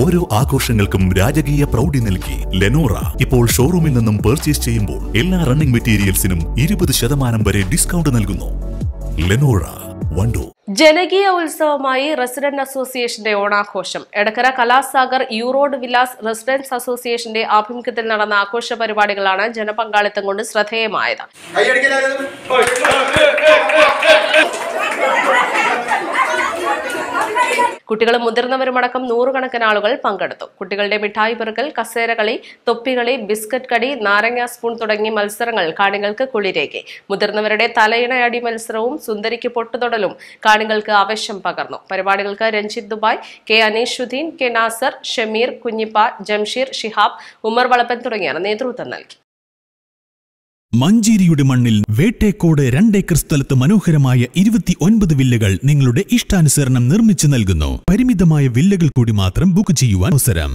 ഓരോ ആഘോഷങ്ങൾക്കും രാജകീയ പ്രൗഢി നൽകി ലെനോറ ഇപ്പോൾ ഷോറൂമിൽ നിന്നും പർച്ചേസ് ചെയ്യുമ്പോൾ എല്ലാ റണ്ണിംഗ് മെറ്റീരിയൽസിനും ഇരുപത് ശതമാനം വരെ ഡിസ്കൗണ്ട് നൽകുന്നു ലെനോറ വണ്ടു ജനകീയ ഉത്സവമായി റെസിഡന്റ് അസോസിയേഷന്റെ ഓണാഘോഷം എടക്കര കലാസാഗർ യൂറോഡ് വിലാസ് റെസിഡൻസ് അസോസിയേഷന്റെ ആഭിമുഖ്യത്തിൽ നടന്ന ആഘോഷ പരിപാടികളാണ് ജനപങ്കാളിത്തം കൊണ്ട് ശ്രദ്ധേയമായത് കുട്ടികളും മുതിർന്നവരുമടക്കം നൂറുകണക്കിന് ആളുകൾ പങ്കെടുത്തു കുട്ടികളുടെ മിഠായി പെറുക്കൽ കസേരകളി തൊപ്പികളി ബിസ്ക്കറ്റ് കടി നാരങ്ങ സ്പൂൺ തുടങ്ങി മത്സരങ്ങൾ കാണികൾക്ക് കുളിരേകി മുതിർന്നവരുടെ തലയിണയടി മത്സരവും സുന്ദരിക്ക് പൊട്ടുതൊടലും കാണികൾക്ക് ആവേശം പകർന്നു പരിപാടികൾക്ക് Ranjith Dubai K Aneeshuddin K Nasar Shameer Kunjippa Jamsheer Shihab Umar Valappan തുടങ്ങിയവർ നേതൃത്വം നൽകി മഞ്ചേരിയുടെ മണ്ണിൽ വേട്ടേക്കോട് രണ്ടേക്കർ സ്ഥലത്ത് മനോഹരമായ ഇരുപത്തി ഒൻപത് വില്ലകൾ നിങ്ങളുടെ ഇഷ്ടാനുസരണം നിർമ്മിച്ചു നൽകുന്നു പരിമിതമായ വില്ലകൾ കൂടി മാത്രം ബുക്ക് ചെയ്യുവാൻ അവസരം